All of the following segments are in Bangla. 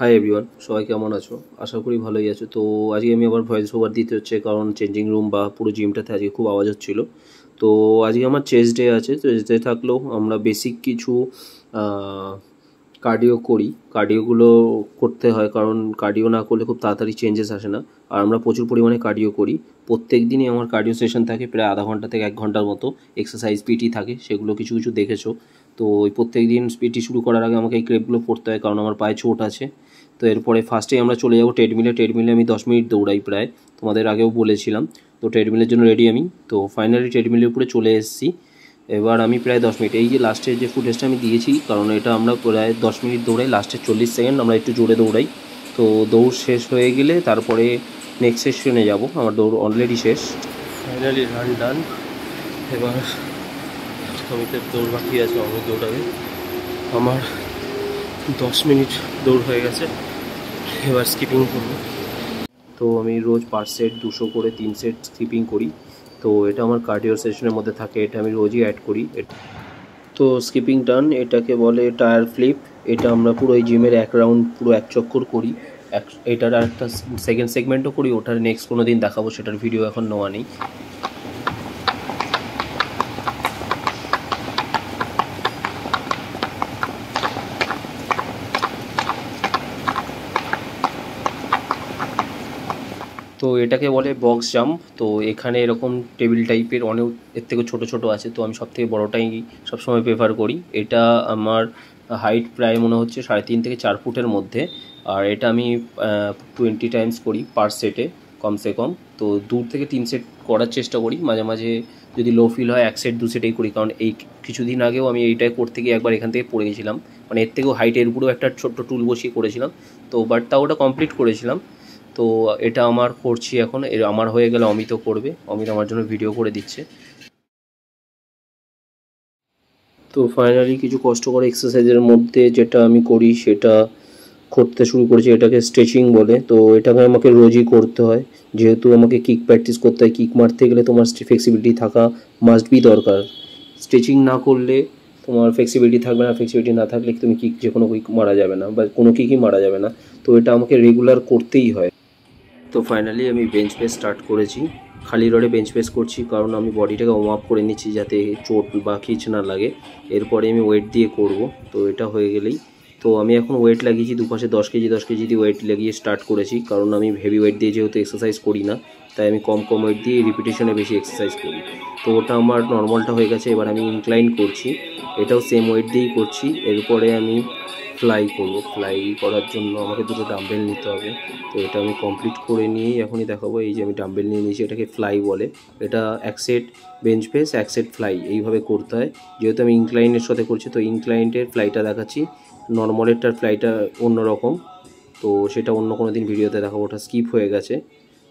হাই এভরিওয়ান সবাই কেমন আছো আশা করি ভালোই আছো তো আজকে আমি আবার ভয়েস ওভার দিতে হচ্ছে কারণ চেঞ্জিং রুম বা পুরো জিমটাতে আজকে খুব আওয়াজ হচ্ছিলো তো আজকে আমার চেস্ট ডে আছে চেস্ট ডে থাকলেও আমরা বেসিক কিছু কার্ডিও করি কার্ডিওগুলো করতে হয় কারণ কার্ডিও না করলে খুব তাড়াতাড়ি চেঞ্জেস আসে না আর আমরা প্রচুর পরিমাণে কার্ডিও করি প্রত্যেক দিনই আমার কার্ডিও সেশন থাকে প্রায় আধা ঘন্টা থেকে এক ঘন্টার মতো এক্সারসাইজ পিটি থাকে সেগুলো কিছু কিছু দেখেছো তো ওই প্রত্যেক দিন পিটি শুরু করার আগে আমাকে এই ক্রেপগুলো পড়তে হয় কারণ আমার পায়ে চোট আছে তো এরপরে ফার্স্টেই আমরা চলে যাবো ট্রেডমিলে ট্রেডমিলে আমি দশ মিনিট দৌড়াই প্রায় তোমাদের আগেও বলেছিলাম তো ট্রেডমিলের জন্য রেডি আমি তো ফাইনালি ট্রেডমিলের উপরে চলে এসেছি এবার আমি প্রায় দশ মিনিট এই যে লাস্টের যে ফুটেজটা আমি দিয়েছি কারণ এটা আমরা প্রায় দশ মিনিট দৌড়াই লাস্টের চল্লিশ সেকেন্ড আমরা একটু জোরে দৌড়াই তো দৌড় শেষ হয়ে গেলে তারপরে নেক্সট সেশনে যাব আমার দৌড় অলরেডি শেষ ফাইনালি রান ডান এবার আমি তো দৌড় বাকি আছে অমিত দৌড়াবে আমার দশ মিনিট দৌড় হয়ে গেছে এবার স্কিপিং করবো তো আমি রোজ পার সেট দুশো করে তিন সেট স্কিপিং করি তো এটা আমার কার্ডিও সেশনের মধ্যে থাকে এটা আমি রোজই অ্যাড করি তো স্কিপিং টান এটাকে বলে টায়ার ফ্লিপ এটা আমরা পুরো এই জিমের এক রাউন্ড পুরো এক চক্কর করি এক এটার একটা সেকেন্ড সেগমেন্টও করি ওটার নেক্সট কোনো দিন দেখাবো সেটার ভিডিও এখন নেওয়া নেই তো এটাকে বলে বক্স জাম্প তো এখানে এরকম টেবিল টাইপের অনেক এর থেকে ছোট ছোট আছে তো আমি সব থেকে বড়োটাই সবসময় প্রেফার করি এটা আমার হাইট প্রায় মনে হচ্ছে সাড়ে তিন থেকে চার ফুটের মধ্যে আর এটা আমি টোয়েন্টি টাইমস করি পার সেটে কমসে কম তো দূর থেকে তিন সেট করার চেষ্টা করি মাঝে মাঝে যদি লো ফিল হয় এক সেট দু সেটেই করি কারণ এই কিছুদিন আগেও আমি এইটাই করতে গিয়ে একবার এখান থেকে পড়ে গেছিলাম মানে এর থেকেও হাইটের উপরেও একটা ছোট্ট টুল বসিয়ে করেছিলাম তো বাট তাও ওটা কমপ্লিট করেছিলাম তো এটা আমার করছি এখন এর আমার হয়ে গেলে অমিত করবে অমিত আমার জন্য ভিডিও করে দিচ্ছে তো ফাইনালি কিছু কষ্ট করে এক্সারসাইজের মধ্যে যেটা আমি করি সেটা করতে শুরু করেছি এটাকে স্ট্রেচিং বলে তো এটাকে আমাকে রোজই করতে হয় যেহেতু আমাকে কিক প্র্যাকটিস করতে হয় কিক মারতে গেলে তোমার ফ্লেক্সিবিলিটি থাকা মাস্ট বি দরকার স্ট্রেচিং না করলে তোমার ফ্লেক্সিবিলিটি থাকবে না ফ্লেক্সিবিলিটি না থাকলে তুমি কিক যে কোনো কিক মারা যাবে না বা কোনো কিকই মারা যাবে না তো এটা আমাকে রেগুলার করতেই হয় তো ফাইনালি আমি বেঞ্চ পেস স্টার্ট করেছি খালি রডে বেঞ্চ পেস করছি কারণ আমি বডিটাকে ওয়ার্ম আপ করে নিচ্ছি যাতে চোট বা কিছু না লাগে এরপরে আমি ওয়েট দিয়ে করব তো এটা হয়ে গেলেই তো আমি এখন ওয়েট লাগিয়েছি দুপাশে দশ কেজি দশ কেজি দিয়ে ওয়েট লাগিয়ে স্টার্ট করেছি কারণ আমি হেভি ওয়েট দিয়ে যেহেতু এক্সারসাইজ করি না তাই আমি কম কম ওয়েট দিয়ে রিপিটেশনে বেশি এক্সারসাইজ করি তো ওটা আমার নর্মালটা হয়ে গেছে এবার আমি ইনক্লাইন করছি এটাও সেম ওয়েট দিয়েই করছি এরপরে আমি ফ্লাই করবো ফ্লাই করার জন্য আমাকে দুটো ডাম্বেল নিতে হবে তো এটা আমি কমপ্লিট করে নিয়েই এখনই দেখাবো এই যে আমি ডাম্বেল নিয়ে নিয়েছি এটাকে ফ্লাই বলে এটা এক সেট বেঞ্চ পেস এক সেট ফ্লাই এইভাবে করতে হয় যেহেতু আমি ইনক্লাইনের সাথে করছি তো ইনক্লাইন্টের ফ্লাইটা দেখাচ্ছি নর্মালেরটার অন্য অন্যরকম তো সেটা অন্য কোনো দিন ভিডিওতে দেখাবো ওটা স্কিপ হয়ে গেছে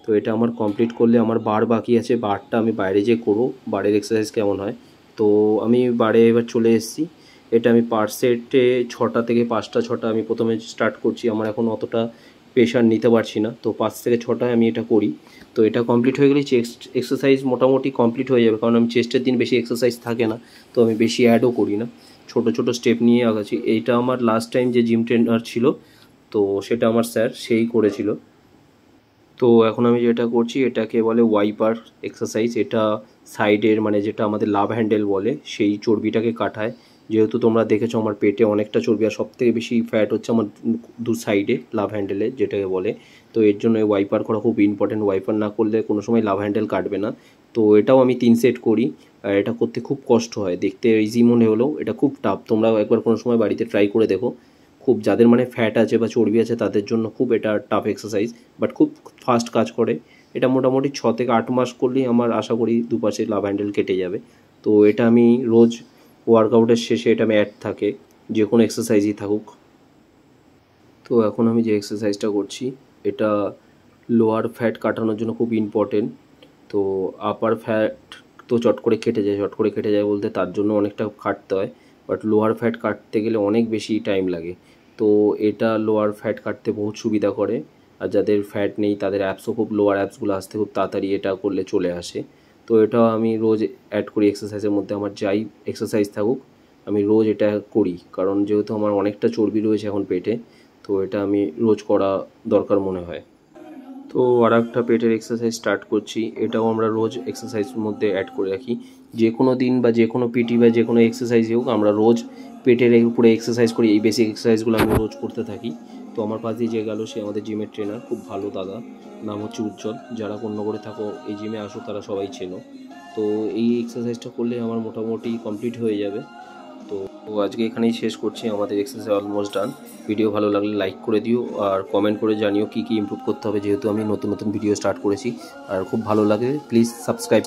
তো এটা আমার কমপ্লিট করলে আমার বার বাকি আছে বারটা আমি বাইরে যেয়ে করবো বারের এক্সারসাইজ কেমন হয় তো আমি বারে এবার চলে এসেছি এটা আমি পার সেটে ছটা থেকে পাঁচটা ছটা আমি প্রথমে স্টার্ট করছি আমার এখন অতটা প্রেশার নিতে পারছি না তো পাঁচ থেকে ছটায় আমি এটা করি তো এটা কমপ্লিট হয়ে গেলে চেস্ট এক্সারসাইজ মোটামুটি কমপ্লিট হয়ে যাবে কারণ আমি চেস্টের দিন বেশি এক্সারসাইজ থাকে না তো আমি বেশি অ্যাডও করি না ছোট ছোট স্টেপ নিয়ে আগাচ্ছি এইটা আমার লাস্ট টাইম যে জিম ট্রেনার ছিল তো সেটা আমার স্যার সেই করেছিল তো এখন আমি যেটা করছি এটাকে বলে ওয়াইপার এক্সারসাইজ এটা সাইডের মানে যেটা আমাদের লাভ হ্যান্ডেল বলে সেই চর্বিটাকে কাটায় যেহেতু তোমরা দেখেছো আমার পেটে অনেকটা চর্বি আর সবথেকে বেশি ফ্যাট হচ্ছে আমার দু সাইডে লাভ হ্যান্ডেলে যেটাকে বলে তো এর জন্য ওয়াইপার করা খুব ইম্পর্টেন্ট ওয়াইপার না করলে কোনো সময় লাভ হ্যান্ডেল কাটবে না তো এটাও আমি তিন সেট করি আর এটা করতে খুব কষ্ট হয় দেখতে ইজি মনে হলেও এটা খুব টাফ তোমরা একবার কোনো সময় বাড়িতে ট্রাই করে দেখো খুব যাদের মানে ফ্যাট আছে বা চর্বি আছে তাদের জন্য খুব এটা টাফ এক্সারসাইজ বাট খুব ফাস্ট কাজ করে এটা মোটামুটি ছ থেকে আট মাস করলেই আমার আশা করি দুপাশে লাভ হ্যান্ডেল কেটে যাবে তো এটা আমি রোজ ওয়ার্কআউটের শেষে এটা আমি অ্যাড থাকে যে কোনো এক্সারসাইজই থাকুক তো এখন আমি যে এক্সারসাইজটা করছি এটা লোয়ার ফ্যাট কাটানোর জন্য খুব ইম্পর্টেন্ট তো আপার ফ্যাট তো চট করে কেটে যায় চট করে কেটে যায় বলতে তার জন্য অনেকটা কাটতে হয় বাট লোয়ার ফ্যাট কাটতে গেলে অনেক বেশি টাইম লাগে তো এটা লোয়ার ফ্যাট কাটতে বহুত সুবিধা করে আর যাদের ফ্যাট নেই তাদের অ্যাপসও খুব লোয়ার অ্যাপসগুলো আসতে খুব তাড়াতাড়ি এটা করলে চলে আসে তো এটা আমি রোজ অ্যাড করি এক্সারসাইজের মধ্যে আমার যাই এক্সারসাইজ থাকুক আমি রোজ এটা করি কারণ যেহেতু আমার অনেকটা চর্বি রয়েছে এখন পেটে তো এটা আমি রোজ করা দরকার মনে হয় তো আর একটা পেটের এক্সারসাইজ স্টার্ট করছি এটাও আমরা রোজ এক্সারসাইজের মধ্যে অ্যাড করে রাখি যে কোনো দিন বা যে কোনো পিটি বা যে কোনো এক্সারসাইজই হোক আমরা রোজ পেটের উপরে এক্সারসাইজ করি এই বেসিক এক্সারসাইজগুলো আমি রোজ করতে থাকি তো আমার পাশ দিয়ে যে গেলো সে আমাদের জিমের ট্রেনার খুব ভালো দাদা নাম হচ্ছে উজ্জ্বল যারা কন্য করে থাকো এই জিমে আসো তারা সবাই চেনো তো এই এক্সারসাইজটা করলে আমার মোটামুটি কমপ্লিট হয়ে যাবে তো আজকে এখানেই শেষ করছি আমাদের এক্সারসাইজ অলমোস্ট ডান ভিডিও ভালো লাগলে লাইক করে দিও আর কমেন্ট করে জানিও কি কি ইমপ্রুভ করতে হবে যেহেতু আমি নতুন নতুন ভিডিও স্টার্ট করেছি আর খুব ভালো লাগে প্লিজ সাবস্ক্রাইব